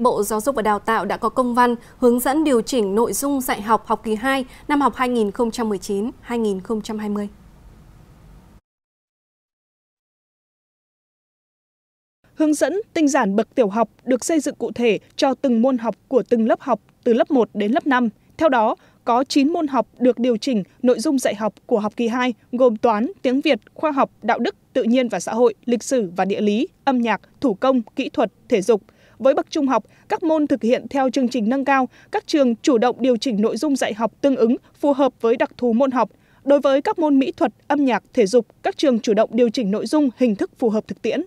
Bộ Giáo dục và Đào tạo đã có công văn hướng dẫn điều chỉnh nội dung dạy học học kỳ 2 năm học 2019-2020. Hướng dẫn tinh giản bậc tiểu học được xây dựng cụ thể cho từng môn học của từng lớp học từ lớp 1 đến lớp 5. Theo đó, có 9 môn học được điều chỉnh nội dung dạy học của học kỳ 2 gồm toán, tiếng Việt, khoa học, đạo đức, tự nhiên và xã hội, lịch sử và địa lý, âm nhạc, thủ công, kỹ thuật, thể dục – với bậc trung học các môn thực hiện theo chương trình nâng cao các trường chủ động điều chỉnh nội dung dạy học tương ứng phù hợp với đặc thù môn học đối với các môn mỹ thuật âm nhạc thể dục các trường chủ động điều chỉnh nội dung hình thức phù hợp thực tiễn